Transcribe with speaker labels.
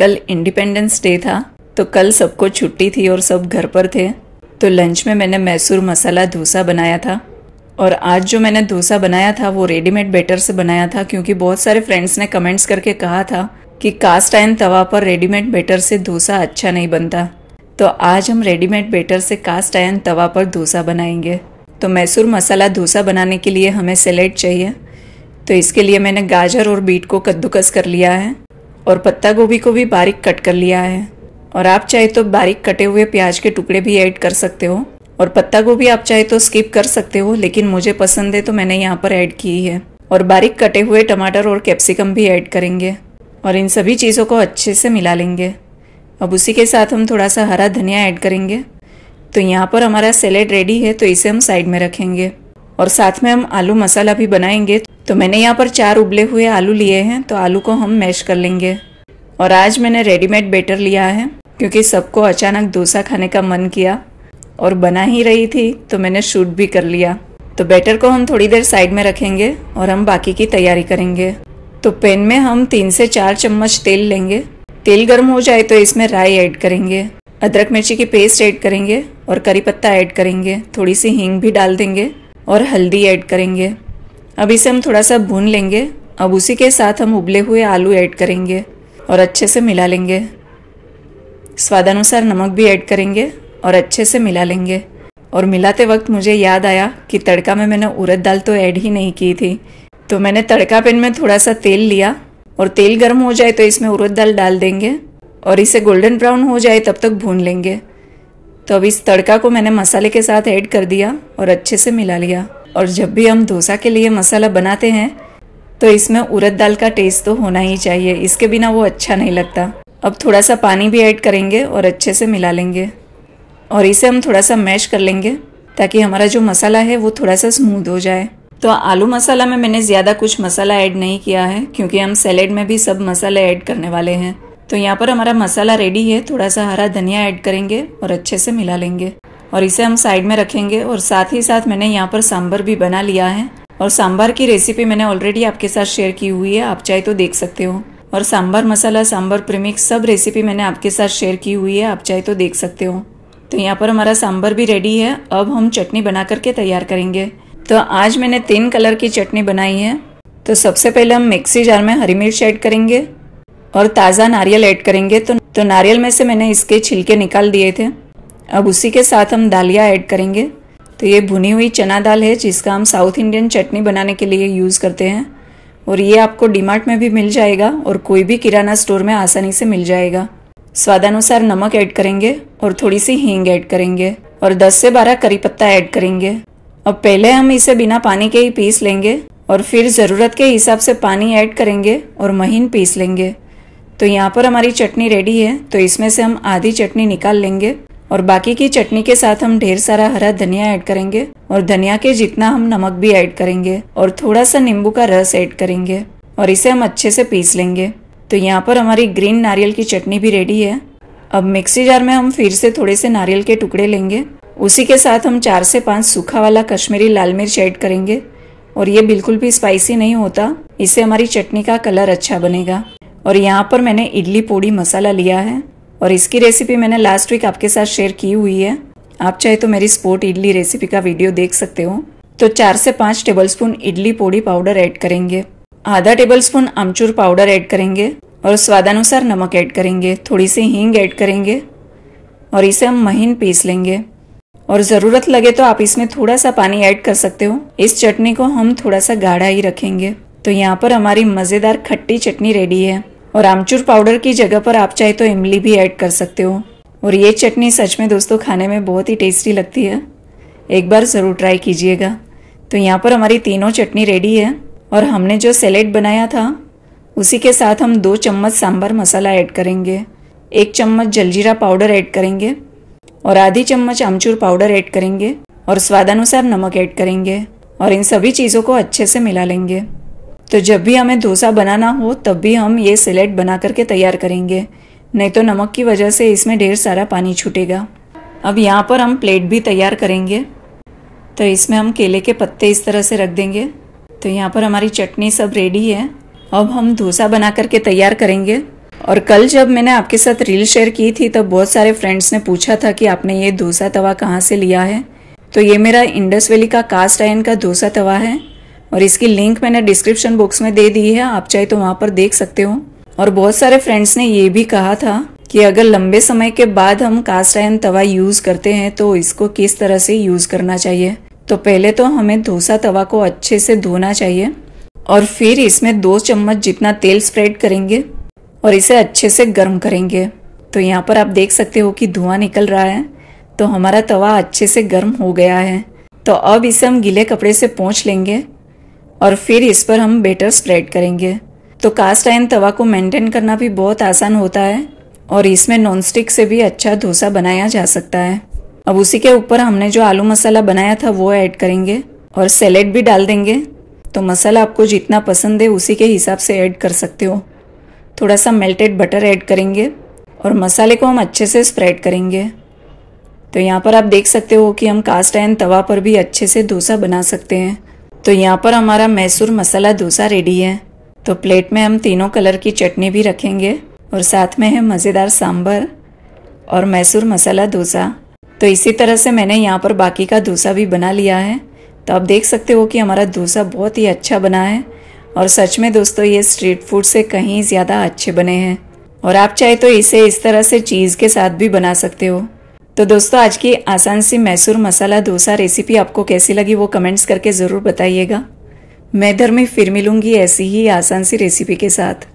Speaker 1: कल independence day था तो कल सबको छुट्टी थी और सब घर पर थे तो लंच में मैंने मैसूर मसाला डोसा बनाया था और आज जो मैंने डोसा बनाया था वो रेडीमेड बेटर से बनाया था क्योंकि बहुत सारे फ्रेंड्स ने कमेंट्स करके कहा था कि कास्ट आयन तवा पर रेडीमेड बेटर से डोसा अच्छा नहीं बनता तो आज हम रेडीमेड बेटर से कास्ट आयन तवा पर डोसा बनाएंगे तो मैसूर मसाला डोसा बनाने के लिए हमें सेलेड चाहिए तो इसके लिए मैंने गाजर और बीट को कद्दूकस कर लिया है और पत्ता गोभी को भी बारीक कट कर लिया है और आप चाहे तो बारीक कटे हुए प्याज के टुकड़े भी ऐड कर सकते हो और पत्ता गोभी आप चाहे तो स्किप कर सकते हो लेकिन मुझे पसंद है तो मैंने यहाँ पर ऐड की है और बारीक कटे हुए टमाटर और कैप्सिकम भी ऐड करेंगे और इन सभी चीज़ों को अच्छे से मिला लेंगे अब उसी के साथ हम थोड़ा सा हरा धनिया ऐड करेंगे तो यहाँ पर हमारा सैलेड रेडी है तो इसे हम साइड में रखेंगे और साथ में हम आलू मसाला भी बनाएंगे तो मैंने यहाँ पर चार उबले हुए आलू लिए हैं तो आलू को हम मैश कर लेंगे और आज मैंने रेडीमेड बेटर लिया है क्योंकि सबको अचानक डोसा खाने का मन किया और बना ही रही थी तो मैंने शूट भी कर लिया तो बैटर को हम थोड़ी देर साइड में रखेंगे और हम बाकी की तैयारी करेंगे तो पैन में हम तीन से चार चम्मच तेल लेंगे तेल गर्म हो जाए तो इसमें राई ऐड करेंगे अदरक मिर्ची की पेस्ट ऐड करेंगे और करी पत्ता ऐड करेंगे थोड़ी सी हींग भी डाल देंगे और हल्दी ऐड करेंगे अब इसे हम थोड़ा सा भून लेंगे अब उसी के साथ हम उबले हुए आलू ऐड करेंगे और अच्छे से मिला लेंगे स्वादानुसार नमक भी ऐड करेंगे और अच्छे से मिला लेंगे और मिलाते वक्त मुझे याद आया कि तड़का में मैंने उड़द दाल तो ऐड ही नहीं की थी तो मैंने तड़का पेन में थोड़ा सा तेल लिया और तेल गर्म हो जाए तो इसमें उड़द दाल डाल देंगे और इसे गोल्डन ब्राउन हो जाए तब तक भून लेंगे तो अब इस तड़का को मैंने मसाले के साथ ऐड कर दिया और अच्छे से मिला लिया और जब भी हम डोसा के लिए मसाला बनाते हैं तो इसमें उड़द दाल का टेस्ट तो होना ही चाहिए इसके बिना वो अच्छा नहीं लगता अब थोड़ा सा पानी भी ऐड करेंगे और अच्छे से मिला लेंगे और इसे हम थोड़ा सा मैश कर लेंगे ताकि हमारा जो मसाला है वो थोड़ा सा स्मूद हो जाए तो आलू मसाला में मैंने ज़्यादा कुछ मसाला ऐड नहीं किया है क्योंकि हम सैलेड में भी सब मसाले ऐड करने वाले हैं तो यहाँ पर हमारा मसाला रेडी है थोड़ा सा हरा धनिया ऐड करेंगे और अच्छे से मिला लेंगे और इसे हम साइड में रखेंगे और साथ ही साथ मैंने यहाँ पर सांभर भी बना लिया है और सांभर की रेसिपी मैंने ऑलरेडी आपके साथ शेयर की हुई है आप चाहे तो देख सकते हो और सांभर मसाला सांभर प्रेमिक्स सब रेसिपी मैंने आपके साथ शेयर की हुई है आप चाहे तो देख सकते हो तो यहाँ पर हमारा सांभर भी रेडी है अब हम चटनी बना करके तैयार करेंगे तो आज मैंने तीन कलर की चटनी बनाई है तो सबसे पहले हम मिक्सी जार में हरी मिर्च ऐड करेंगे और ताज़ा नारियल ऐड करेंगे तो तो नारियल में से मैंने इसके छिलके निकाल दिए थे अब उसी के साथ हम दालिया ऐड करेंगे तो ये भुनी हुई चना दाल है जिसका हम साउथ इंडियन चटनी बनाने के लिए यूज़ करते हैं और ये आपको डीमार्ट में भी मिल जाएगा और कोई भी किराना स्टोर में आसानी से मिल जाएगा स्वादानुसार नमक ऐड करेंगे और थोड़ी सी हींग ऐड करेंगे और 10 से 12 करी पत्ता ऐड करेंगे अब पहले हम इसे बिना पानी के ही पीस लेंगे और फिर ज़रूरत के हिसाब से पानी ऐड करेंगे और महीन पीस लेंगे तो यहाँ पर हमारी चटनी रेडी है तो इसमें से हम आधी चटनी निकाल लेंगे और बाकी की चटनी के साथ हम ढेर सारा हरा धनिया ऐड करेंगे और धनिया के जितना हम नमक भी ऐड करेंगे और थोड़ा सा नींबू का रस ऐड करेंगे और इसे हम अच्छे से पीस लेंगे तो यहाँ पर हमारी ग्रीन नारियल की चटनी भी रेडी है अब मिक्सी जार में हम फिर से थोड़े से नारियल के टुकड़े लेंगे उसी के साथ हम चार से पाँच सूखा वाला कश्मीरी लाल मिर्च ऐड करेंगे और ये बिल्कुल भी स्पाइसी नहीं होता इससे हमारी चटनी का कलर अच्छा बनेगा और यहाँ पर मैंने इडली पोड़ी मसाला लिया है और इसकी रेसिपी मैंने लास्ट वीक आपके साथ शेयर की हुई है आप चाहे तो मेरी स्पोर्ट इडली रेसिपी का वीडियो देख सकते हो तो चार से table tablespoon idli podi powder add करेंगे आधा टेबलस्पून आमचूर पाउडर ऐड करेंगे और स्वादानुसार नमक ऐड करेंगे थोड़ी सी हींग ऐड करेंगे और इसे हम महीन पीस लेंगे और ज़रूरत लगे तो आप इसमें थोड़ा सा पानी ऐड कर सकते हो इस चटनी को हम थोड़ा सा गाढ़ा ही रखेंगे तो यहाँ पर हमारी मज़ेदार खट्टी चटनी रेडी है और आमचूर पाउडर की जगह पर आप चाहे तो इमली भी ऐड कर सकते हो और ये चटनी सच में दोस्तों खाने में बहुत ही टेस्टी लगती है एक बार ज़रूर ट्राई कीजिएगा तो यहाँ पर हमारी तीनों चटनी रेडी है और हमने जो सेलेड बनाया था उसी के साथ हम दो चम्मच सांभर मसाला ऐड करेंगे एक चम्मच जलजीरा पाउडर ऐड करेंगे और आधी चम्मच आमचूर पाउडर ऐड करेंगे और स्वादानुसार नमक ऐड करेंगे और इन सभी चीज़ों को अच्छे से मिला लेंगे तो जब भी हमें डोसा बनाना हो तब भी हम ये सिलेट बना करके तैयार करेंगे नहीं तो नमक की वजह से इसमें ढेर सारा पानी छूटेगा अब यहाँ पर हम प्लेट भी तैयार करेंगे तो इसमें हम केले के पत्ते इस तरह से रख देंगे तो यहाँ पर हमारी चटनी सब रेडी है अब हम डोसा बना करके तैयार करेंगे और कल जब मैंने आपके साथ रील शेयर की थी तब बहुत सारे फ्रेंड्स ने पूछा था कि आपने ये डोसा तवा कहाँ से लिया है तो ये मेरा इंडस वैली का कास्ट आयन का डोसा तवा है और इसकी लिंक मैंने डिस्क्रिप्शन बॉक्स में दे दी है आप चाहे तो वहाँ पर देख सकते हो और बहुत सारे फ्रेंड्स ने ये भी कहा था कि अगर लंबे समय के बाद हम कास्ट आयन तवा यूज करते हैं तो इसको किस तरह से यूज करना चाहिए तो पहले तो हमें धोसा तवा को अच्छे से धोना चाहिए और फिर इसमें दो चम्मच जितना तेल स्प्रेड करेंगे और इसे अच्छे से गर्म करेंगे तो यहाँ पर आप देख सकते हो कि धुआं निकल रहा है तो हमारा तवा अच्छे से गर्म हो गया है तो अब इसे हम गीले कपड़े से पोंछ लेंगे और फिर इस पर हम बेटर स्प्रेड करेंगे तो कास्ट आयन तवा को मेंटेन करना भी बहुत आसान होता है और इसमें नॉनस्टिक से भी अच्छा डोसा बनाया जा सकता है अब उसी के ऊपर हमने जो आलू मसाला बनाया था वो ऐड करेंगे और सैलेड भी डाल देंगे तो मसाला आपको जितना पसंद है उसी के हिसाब से ऐड कर सकते हो थोड़ा सा मेल्टेड बटर ऐड करेंगे और मसाले को हम अच्छे से स्प्रेड करेंगे तो यहाँ पर आप देख सकते हो कि हम कास्ट आयन तवा पर भी अच्छे से डोसा बना सकते हैं तो यहाँ पर हमारा मैसूर मसाला डोसा रेडी है तो प्लेट में हम तीनों कलर की चटनी भी रखेंगे और साथ में है मज़ेदार सांभर और मैसूर मसाला डोसा तो इसी तरह से मैंने यहाँ पर बाकी का डोसा भी बना लिया है तो आप देख सकते हो कि हमारा डोसा बहुत ही अच्छा बना है और सच में दोस्तों ये स्ट्रीट फूड से कहीं ज़्यादा अच्छे बने हैं और आप चाहे तो इसे इस तरह से चीज़ के साथ भी बना सकते हो तो दोस्तों आज की आसान सी मैसूर मसाला डोसा रेसिपी आपको कैसी लगी वो कमेंट्स करके ज़रूर बताइएगा मैं इधर में फिर मिलूंगी ऐसी ही आसान सी रेसिपी के साथ